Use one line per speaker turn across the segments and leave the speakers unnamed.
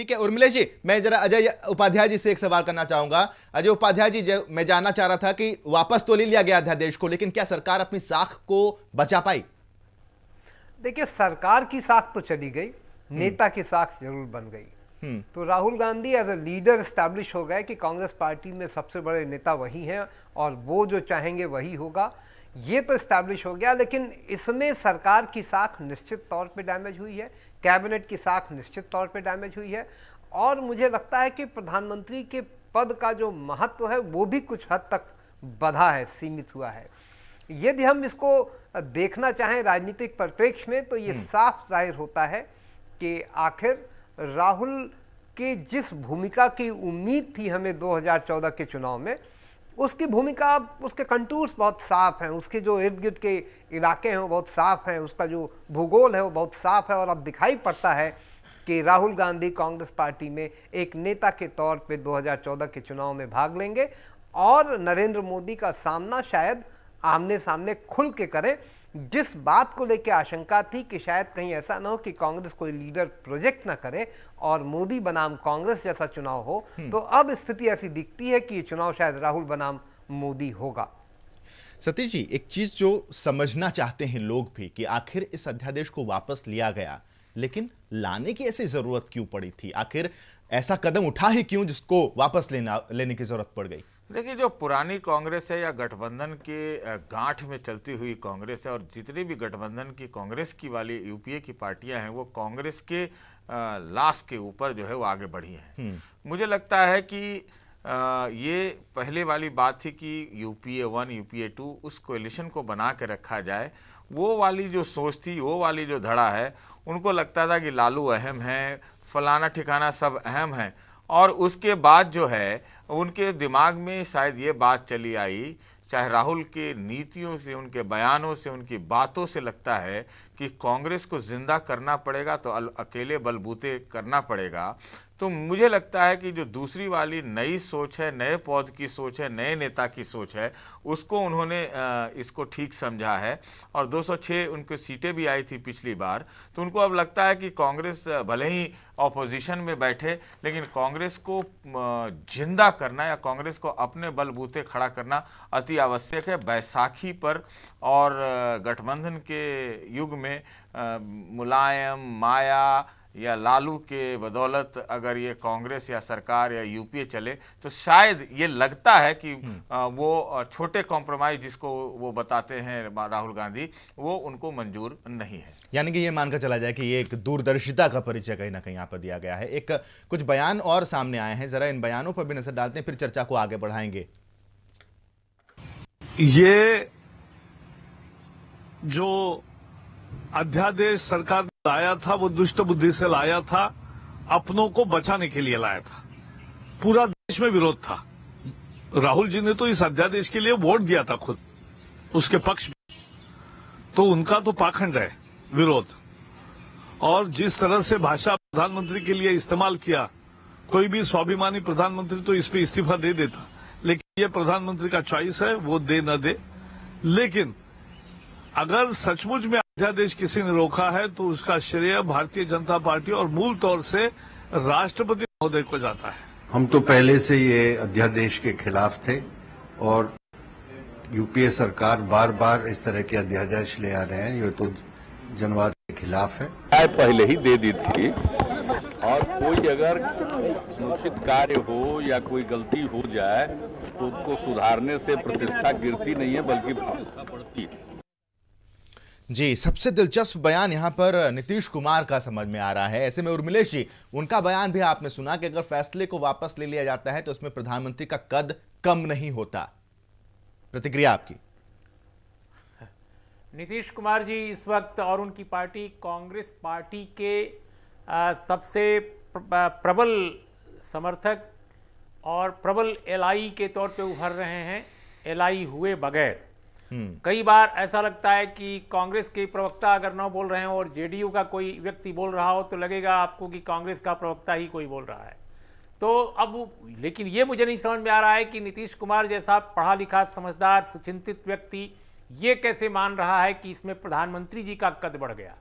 ठीक है उर्मिलेश जी मैं जरा अजय उपाध्याय जी से एक सवाल करना चाहूंगा अजय उपाध्याय जी मैं जानना चाह रहा था कि वापस तो ले लिया गया अध्यादेश को लेकिन क्या सरकार अपनी साख को बचा पाई
देखिए सरकार की साख तो चली गई हम्म। नेता की साख जरूर बन गई हम्म। तो Rahul Gandhi as a leader establish हो गए कि कांग्रेस पार्टी में सबसे बड़े नेता वही हैं और वो जो चाहेंगे वही होगा ये तो स्टैब्लिश हो गया लेकिन इसमें सरकार की साख निश्चित तौर पे डैमेज हुई है कैबिनेट की साख निश्चित तौर पर डैमेज हुई है और मुझे लगता है कि प्रधानमंत्री के पद का जो महत्व है वो भी कुछ हद तक बढ़ा है सीमित हुआ है यदि हम इसको देखना चाहें राजनीतिक परिप्रेक्ष्य में तो ये हम्म। साफ जाहिर होता है कि आखिर राहुल के जिस भूमिका की उम्मीद थी हमें 2014 के चुनाव में उसकी भूमिका उसके कंटूर्स बहुत साफ हैं उसके जो इर्द गिर्द के इलाके हैं वो बहुत साफ हैं उसका जो भूगोल है वो बहुत साफ है और अब दिखाई पड़ता है कि राहुल गांधी कांग्रेस पार्टी में एक नेता के तौर पे 2014 के चुनाव में भाग लेंगे और नरेंद्र मोदी का सामना शायद आमने सामने खुल के करें जिस बात को लेकर आशंका थी कि शायद कहीं ऐसा ना हो कि कांग्रेस कोई लीडर प्रोजेक्ट ना करे और मोदी बनाम कांग्रेस जैसा चुनाव हो हम्म। तो अब स्थिति ऐसी दिखती है कि ये चुनाव शायद राहुल बनाम मोदी होगा
सतीश जी एक चीज जो समझना चाहते हैं लोग भी कि आखिर इस अध्यादेश को वापस लिया गया लेकिन लाने की ऐसी जरूरत क्यों पड़ी थी आखिर ऐसा कदम उठा ही क्यों जिसको वापस लेना लेने की जरूरत पड़ गई
देखिए जो पुरानी कांग्रेस है या गठबंधन के गांठ में चलती हुई कांग्रेस है और जितनी भी गठबंधन की कांग्रेस की वाली यूपीए की पार्टियां हैं वो कांग्रेस के लाश के ऊपर जो है वो आगे बढ़ी हैं हम्म। मुझे लगता है कि ये पहले वाली बात थी कि यूपीए वन यूपीए टू उस कोलिशन को बना के रखा जाए वो वाली जो सोच थी वो वाली जो धड़ा है उनको लगता था कि लालू अहम है फलाना ठिकाना सब अहम है और उसके बाद जो है उनके दिमाग में शायद ये बात चली आई चाहे राहुल के नीतियों से उनके बयानों से उनकी बातों से लगता है कि कांग्रेस को ज़िंदा करना पड़ेगा तो अकेले बलबूते करना पड़ेगा तो मुझे लगता है कि जो दूसरी वाली नई सोच है नए पौध की सोच है नए नेता की सोच है उसको उन्होंने इसको ठीक समझा है और 206 उनकी सीटें भी आई थी पिछली बार तो उनको अब लगता है कि कांग्रेस भले ही ऑपोजिशन में बैठे लेकिन कांग्रेस को जिंदा करना या कांग्रेस को अपने बलबूते खड़ा करना अति आवश्यक है बैसाखी पर और गठबंधन के युग में मुलायम माया या लालू के बदौलत अगर ये कांग्रेस या सरकार या यूपीए चले तो शायद ये लगता है कि हम्म। वो छोटे कॉम्प्रोमाइज जिसको वो बताते हैं राहुल गांधी वो उनको मंजूर नहीं है
यानी कि ये मानकर चला जाए कि ये एक दूरदर्शिता का परिचय कहीं ना कहीं यहाँ पर दिया गया है एक कुछ बयान और सामने आए हैं जरा इन बयानों पर भी नजर डालते हैं फिर चर्चा को आगे बढ़ाएंगे
ये जो अध्यादेश सरकार लाया था वो दुष्ट बुद्धि से लाया था अपनों को बचाने के लिए लाया था पूरा देश में विरोध था राहुल जी ने तो इस अध्यादेश के लिए वोट दिया था खुद उसके पक्ष में तो उनका तो पाखंड है विरोध और जिस तरह से भाषा प्रधानमंत्री के लिए इस्तेमाल किया कोई भी स्वाभिमानी प्रधानमंत्री तो इस पर इस्तीफा दे देता लेकिन ये प्रधानमंत्री का चॉइस है वो दे न दे लेकिन अगर सचमुच में अध्यादेश किसी ने रोका है तो उसका श्रेय भारतीय जनता पार्टी और मूल तौर से राष्ट्रपति महोदय को जाता है
हम तो पहले से ये अध्यादेश के खिलाफ थे और यूपीए सरकार बार बार इस तरह के अध्यादेश ले आ रहे हैं ये तो जनवाद के खिलाफ है राय पहले ही दे दी थी और कोई
अगर
अनुचित
कार्य हो या कोई गलती हो जाए तो उसको सुधारने से प्रतिष्ठा गिरती नहीं है बल्कि प्रतिष्ठा बढ़ती है
जी सबसे दिलचस्प बयान यहाँ पर नीतीश कुमार का समझ में आ रहा है ऐसे में उर्मिलेश जी उनका बयान भी आपने सुना कि अगर फैसले को वापस ले लिया जाता है तो उसमें प्रधानमंत्री का कद कम नहीं होता प्रतिक्रिया आपकी
नीतीश कुमार जी इस वक्त और उनकी पार्टी कांग्रेस पार्टी के सबसे प्रबल समर्थक और प्रबल एलआई के तौर पे उभर रहे हैं एलआई हुए बगैर हम्म। कई बार ऐसा लगता है कि कांग्रेस के प्रवक्ता अगर न बोल रहे हो और जेडीयू का कोई व्यक्ति बोल रहा हो तो लगेगा आपको कि कांग्रेस का प्रवक्ता ही कोई बोल रहा है तो अब लेकिन ये मुझे नहीं समझ में आ रहा है कि नीतीश कुमार जैसा पढ़ा लिखा समझदार सुचिंतित व्यक्ति ये कैसे मान रहा है कि इसमें प्रधानमंत्री जी का कद बढ़ गया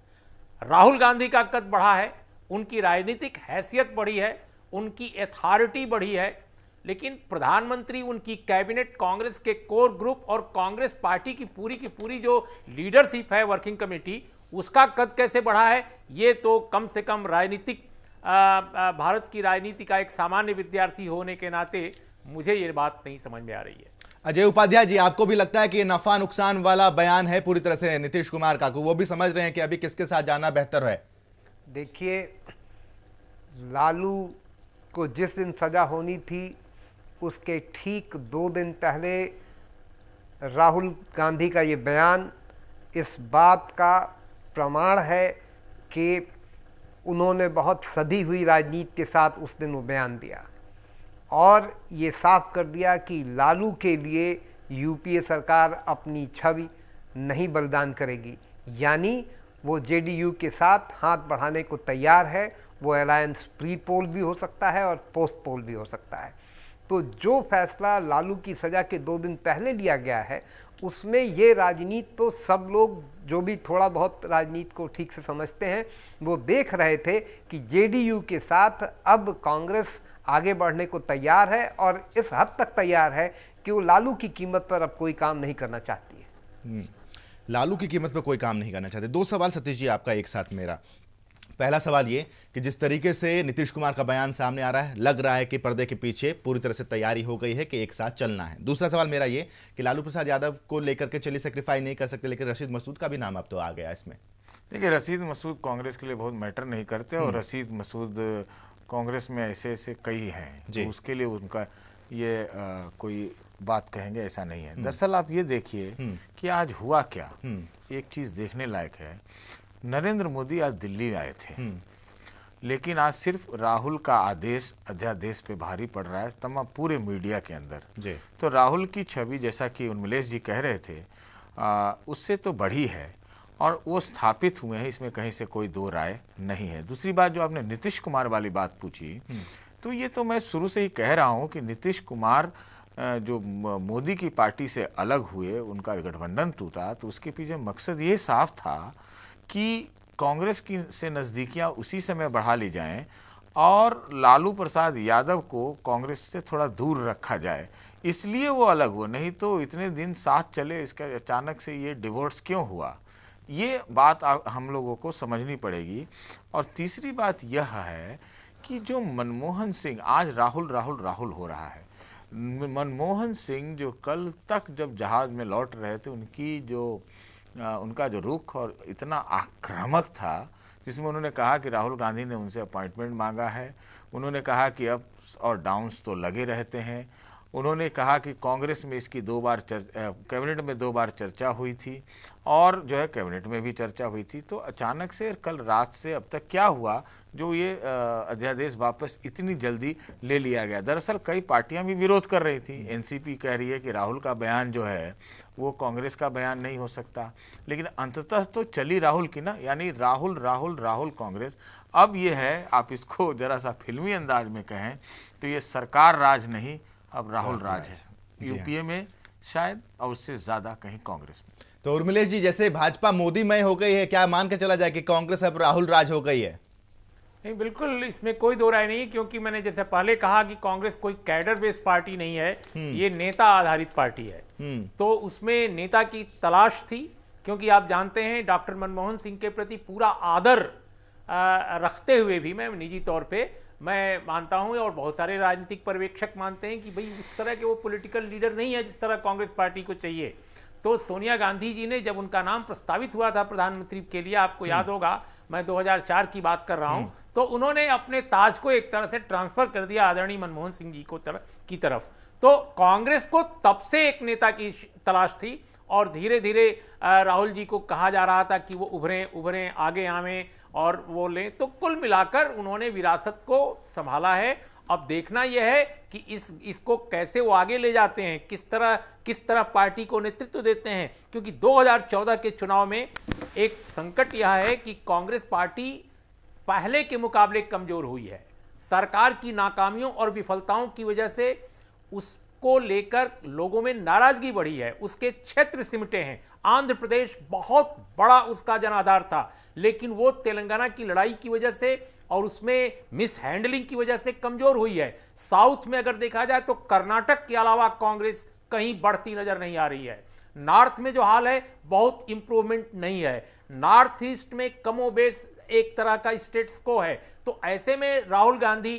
राहुल गांधी का कद बढ़ा है उनकी राजनीतिक हैसियत बढ़ी है उनकी अथॉरिटी बढ़ी है लेकिन प्रधानमंत्री उनकी कैबिनेट कांग्रेस के कोर ग्रुप और कांग्रेस पार्टी की पूरी की पूरी जो लीडरशिप है वर्किंग कमेटी उसका कद कैसे बढ़ा है ये तो कम से कम राजनीतिक भारत की राजनीति का एक सामान्य विद्यार्थी होने के नाते मुझे ये बात नहीं समझ में आ रही है
अजय उपाध्याय जी आपको भी लगता है कि नफा नुकसान वाला बयान है पूरी तरह से नीतीश कुमार का वो भी समझ रहे हैं कि अभी किसके साथ जाना बेहतर है
देखिए लालू को जिस दिन सजा होनी थी उसके ठीक दो दिन पहले राहुल गांधी का ये बयान इस बात का प्रमाण है कि उन्होंने बहुत सदी हुई राजनीति के साथ उस दिन वो बयान दिया और ये साफ कर दिया कि लालू के लिए यूपीए सरकार अपनी छवि नहीं बलिदान करेगी यानी वो जेडीयू के साथ हाथ बढ़ाने को तैयार है वो अलायंस प्री पोल भी हो सकता है और पोस्ट पोल भी हो सकता है तो जो फैसला लालू की सज़ा के दो दिन पहले लिया गया है उसमें ये राजनीति तो सब लोग जो भी थोड़ा बहुत राजनीति को ठीक से समझते हैं वो देख रहे थे कि जेडीयू के साथ अब कांग्रेस आगे बढ़ने को तैयार है और इस हद तक तैयार है कि वो लालू की कीमत पर अब कोई काम नहीं करना चाहती है
हम्म। लालू की कीमत पर कोई काम नहीं करना चाहते दो सवाल सतीश जी आपका एक साथ मेरा पहला सवाल ये कि जिस तरीके से नीतीश कुमार का बयान सामने आ रहा है लग रहा है कि पर्दे के पीछे पूरी तरह से तैयारी हो गई है कि एक साथ चलना है दूसरा सवाल मेरा ये कि लालू प्रसाद यादव को लेकर के चलिए सेक्रीफाई नहीं कर सकते लेकिन रशीद मसूद का भी नाम अब तो आ गया इसमें
देखिए रसीद मसूद कांग्रेस के लिए बहुत मैटर नहीं करते और हम्म। रशीद मसूद कांग्रेस में ऐसे ऐसे कई हैं जो तो उसके लिए उनका ये आ, कोई बात कहेंगे ऐसा नहीं है हम्म। दरअसल आप ये देखिए हम्म। कि आज हुआ क्या एक चीज़ देखने लायक है नरेंद्र मोदी आज दिल्ली आए थे हम्म। लेकिन आज सिर्फ राहुल का आदेश अध्यादेश पे भारी पड़ रहा है तमाम पूरे मीडिया के अंदर जी तो राहुल की छवि जैसा कि उन्मिलेश जी कह रहे थे आ, उससे तो बढ़ी है और वो स्थापित हुए हैं इसमें कहीं से कोई दो राय नहीं है दूसरी बात जो आपने नीतीश कुमार वाली बात पूछी हम्म। तो ये तो मैं शुरू से ही कह रहा हूँ कि नीतीश कुमार जो मोदी की पार्टी से अलग हुए उनका गठबंधन टूटा तो उसके पीछे मकसद ये साफ था कि कांग्रेस की से नज़दीकियां उसी समय बढ़ा ली जाएं और लालू प्रसाद यादव को कांग्रेस से थोड़ा दूर रखा जाए इसलिए वो अलग हुआ नहीं तो इतने दिन साथ चले इसका अचानक से ये डिवोर्स क्यों हुआ ये बात हम लोगों को समझनी पड़ेगी और तीसरी बात यह है कि जो मनमोहन सिंह आज राहुल राहुल राहुल हो रहा है मनमोहन सिंह जो कल तक जब जहाज़ में लौट रहे थे उनकी जो उनका जो रुख और इतना आक्रामक था जिसमें उन्होंने कहा कि राहुल गांधी ने उनसे अपॉइंटमेंट मांगा है उन्होंने कहा कि अप्स और डाउन्स तो लगे रहते हैं उन्होंने कहा कि कांग्रेस में इसकी दो बार कैबिनेट में दो बार चर्चा हुई थी और जो है कैबिनेट में भी चर्चा हुई थी तो अचानक से कल रात से अब तक क्या हुआ जो ये अध्यादेश वापस इतनी जल्दी ले लिया गया दरअसल कई पार्टियां भी विरोध कर रही थी एनसीपी कह रही है कि राहुल का बयान जो है वो कांग्रेस का बयान नहीं हो सकता लेकिन अंततः तो चली राहुल की ना यानी राहुल राहुल राहुल कांग्रेस अब ये है आप इसको ज़रा सा फिल्मी अंदाज में कहें तो ये सरकार राज नहीं अब राहुल राज है यूपीए हाँ। में शायद और उससे ज्यादा कहीं कांग्रेस में
तो उर्मिलेश जी जैसे भाजपा मोदीमय हो गई है क्या मान के चला जाए कि कांग्रेस अब राहुल राज हो गई है
नहीं बिल्कुल इसमें कोई दो राय नहीं क्योंकि मैंने जैसे पहले कहा कि कांग्रेस कोई कैडर बेस्ड पार्टी नहीं है हम्म। ये नेता आधारित पार्टी है हम्म। तो उसमें नेता की तलाश थी क्योंकि आप जानते हैं डॉक्टर मनमोहन सिंह के प्रति पूरा आदर रखते हुए भी मैं निजी तौर पे मैं मानता हूँ और बहुत सारे राजनीतिक पर्यवेक्षक मानते हैं कि भाई इस तरह के वो पॉलिटिकल लीडर नहीं है जिस तरह कांग्रेस पार्टी को चाहिए तो सोनिया गांधी जी ने जब उनका नाम प्रस्तावित हुआ था प्रधानमंत्री के लिए आपको हम्म। याद होगा मैं 2004 की बात कर रहा हूँ हम्म। तो उन्होंने अपने ताज को एक तरह से ट्रांसफर कर दिया आदरणीय मनमोहन सिंह जी को तर, की तरफ तो कांग्रेस को तब से एक नेता की तलाश थी और धीरे धीरे राहुल जी को कहा जा रहा था कि वो उभरें उभरें आगे आवें और वो लें तो कुल मिलाकर उन्होंने विरासत को संभाला है अब देखना यह है कि इस इसको कैसे वो आगे ले जाते हैं किस तरह किस तरह पार्टी को नेतृत्व देते हैं क्योंकि 2014 के चुनाव में एक संकट यह है कि कांग्रेस पार्टी पहले के मुकाबले कमजोर हुई है सरकार की नाकामियों और विफलताओं की वजह से उसको लेकर लोगों में नाराजगी बढ़ी है उसके क्षेत्र सिमटे हैं आंध्र प्रदेश बहुत बड़ा उसका जनाधार था लेकिन वो तेलंगाना की लड़ाई की वजह से और उसमें मिस हैंडलिंग की वजह से कमजोर हुई है साउथ में अगर देखा जाए तो कर्नाटक के अलावा कांग्रेस कहीं बढ़ती नजर नहीं आ रही है नॉर्थ में जो हाल है बहुत इंप्रूवमेंट नहीं है नॉर्थ ईस्ट में कमोबेश एक तरह का स्टेट्स को है तो ऐसे में राहुल गांधी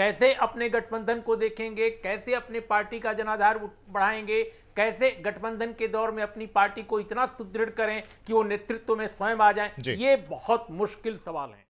कैसे अपने गठबंधन को देखेंगे कैसे अपने पार्टी का जनाधार बढ़ाएंगे कैसे गठबंधन के दौर में अपनी पार्टी को इतना सुदृढ़ करें कि वो नेतृत्व में स्वयं आ जाए ये बहुत मुश्किल सवाल है